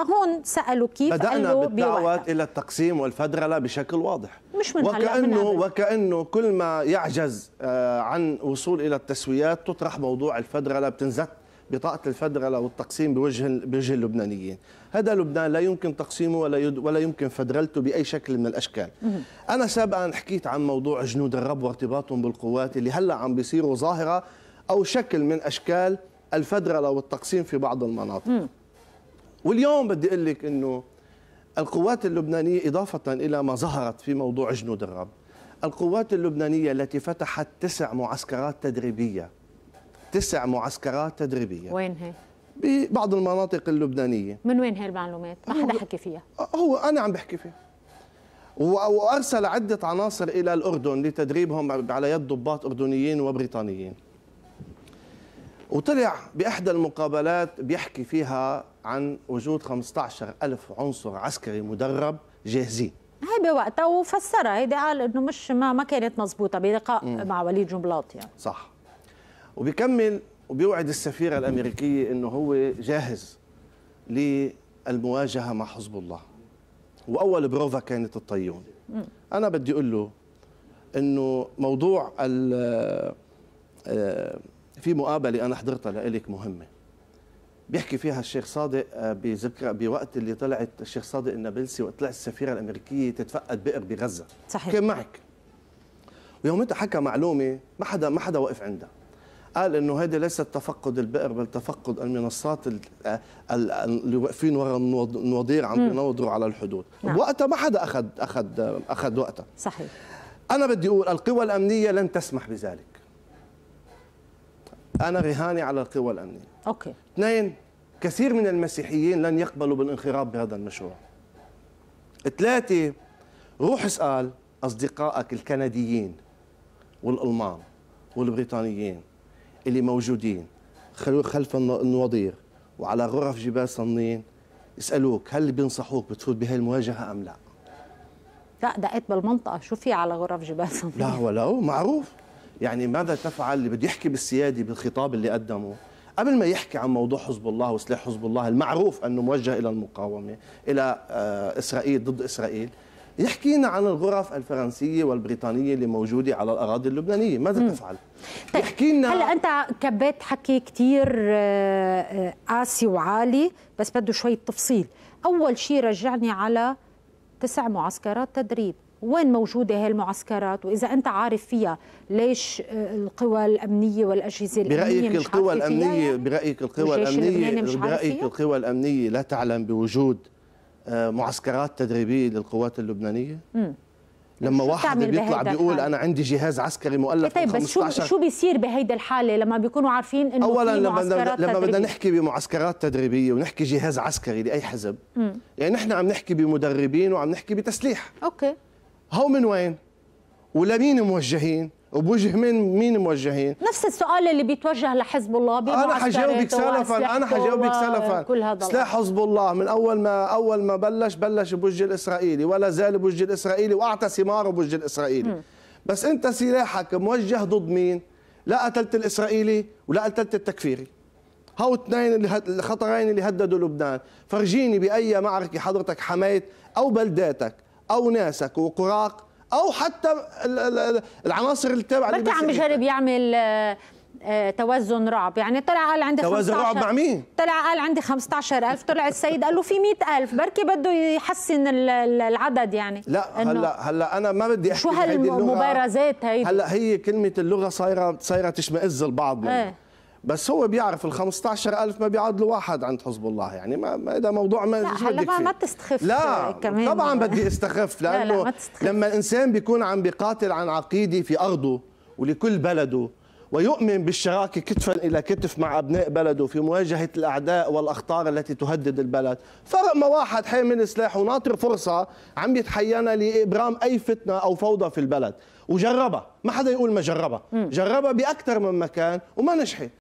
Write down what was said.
فهون سالوا كيف بدانا بالدعوات الى التقسيم والفدرله بشكل واضح مش من وكانه من وكانه كل ما يعجز آه، عن وصول الى التسويات تطرح موضوع الفدرله بتنزت بطاقه الفدرله والتقسيم بوجه بوجه اللبنانيين هذا لبنان لا يمكن تقسيمه ولا يد ولا يمكن فدرلته باي شكل من الاشكال انا سابقا حكيت عن موضوع جنود الرب وارتباطهم بالقوات اللي هلا عم بيصيروا ظاهره او شكل من اشكال الفدرله والتقسيم في بعض المناطق واليوم بدي اقول لك انه القوات اللبنانيه اضافه الى ما ظهرت في موضوع جنود الرب القوات اللبنانيه التي فتحت تسع معسكرات تدريبيه تسع معسكرات تدريبيه وين هي؟ ببعض المناطق اللبنانيه من وين هي المعلومات؟ ما حدا حكي فيها هو انا عم بحكي فيها وارسل عده عناصر الى الاردن لتدريبهم على يد ضباط اردنيين وبريطانيين وطلع باحدى المقابلات بيحكي فيها عن وجود 15 ألف عنصر عسكري مدرب جاهزين هي بوقتها وفسرها هيدي قال انه مش ما ما كانت مزبوطه بلقاء مع وليد جنبلاط يعني صح وبيكمل وبيوعد السفيره الامريكيه انه هو جاهز للمواجهه مع حزب الله واول بروفا كانت الطيون مم. انا بدي اقول له انه موضوع آه، في مقابله انا حضرتها لك مهمه بيحكي فيها الشيخ صادق آه، بذكرى بوقت اللي طلعت الشيخ صادق النابلسي وقت طلعت السفيره الامريكيه تتفقد بئر بغزه صحيح كان معك ويومتها حكى معلومه ما حدا ما حدا وقف عندها قال انه هذا ليست تفقد البئر بل تفقد المنصات آه، اللي واقفين ورا النوادير عم بينوضوا على الحدود نعم. وقتها ما حدا اخذ اخذ اخذ وقتها صحيح انا بدي اقول القوى الامنيه لن تسمح بذلك انا رهاني على القوى الامنيه اوكي اثنين كثير من المسيحيين لن يقبلوا بالانخراط بهذا المشروع ثلاثه روح اسال اصدقائك الكنديين والالمان والبريطانيين اللي موجودين خلف النواضير وعلى غرف جبال صنين يسالوك هل بينصحوك بتفوت بهي المواجهه ام لا؟ لا دقيت بالمنطقه شو في على غرف جبال صنين؟ لا ولو معروف يعني ماذا تفعل اللي بده يحكي بالسيادي بالخطاب اللي قدمه قبل ما يحكي عن موضوع حزب الله وسلاح حزب الله المعروف انه موجه الى المقاومه الى آه، اسرائيل ضد اسرائيل يحكينا عن الغرف الفرنسيه والبريطانيه اللي موجوده على الاراضي اللبنانيه ماذا م. تفعل طيب يحكينا هلا انت كبيت حكي كثير قاسي آه، آه، وعالي بس بده شويه تفصيل اول شيء رجعني على تسع معسكرات تدريب وين موجودة هاي المعسكرات وإذا أنت عارف فيها ليش آه، القوى الأمنية والأجهزة الأمنية برأيك القوى الأمنية يعني؟ برأيك القوى الأمنية برأيك القوى الأمنية لا تعلم بوجود آه، معسكرات تدريبية للقوات اللبنانية؟ مم. لما واحد بيطلع بيقول انا عندي جهاز عسكري مؤلف طيب بس شو شو بيصير بهيدي الحاله لما بيكونوا عارفين انه اولا لما بدنا لما بدنا نحكي بمعسكرات تدريبيه ونحكي جهاز عسكري لاي حزب م. يعني نحن عم نحكي بمدربين وعم نحكي بتسليح اوكي هو من وين ولمين موجهين وبوجه من مين موجهين نفس السؤال اللي بيتوجه لحزب الله انا حجاوبك سلفا انا حجاوبك سلفا سلاح حزب الله من اول ما اول ما بلش بلش بوجه الاسرائيلي ولا زال بوجه الاسرائيلي واعطى ثماره بوجه الاسرائيلي م. بس انت سلاحك موجه ضد مين لا قتلت الاسرائيلي ولا قتلت التكفيري هو اثنين الخطرين اللي هددوا لبنان فرجيني باي معركه حضرتك حميت او بلداتك او ناسك وقراق او حتى العناصر اللي تابعه متى عم يجرب يعمل آه، آه، توازن رعب يعني طلع قال عندي توازن 15 رعب مع مين طلع قال عندي 15000 طلع السيد قال له في 100000 بركي بده يحسن العدد يعني لا هلا هلا انا ما بدي احكي شو هالمبارزات هي هلا هي كلمه اللغه صايره صايره تشمئز البعض منها. ايه. بس هو بيعرف ال 15000 ما بيعادلوا واحد عند حزب الله يعني ما هذا موضوع ما لا هلا ما, ما تستخف لا كمان طبعا بدي استخف لانه لا لا ما تستخف. لما الانسان بيكون عم بيقاتل عن عقيده في ارضه ولكل بلده ويؤمن بالشراكه كتفا الى كتف مع ابناء بلده في مواجهه الاعداء والاخطار التي تهدد البلد، فرق ما واحد حامل سلاح وناطر فرصه عم يتحينا لابرام اي فتنه او فوضى في البلد، وجربها، ما حدا يقول ما جربها، جربها باكثر من مكان وما نجحت.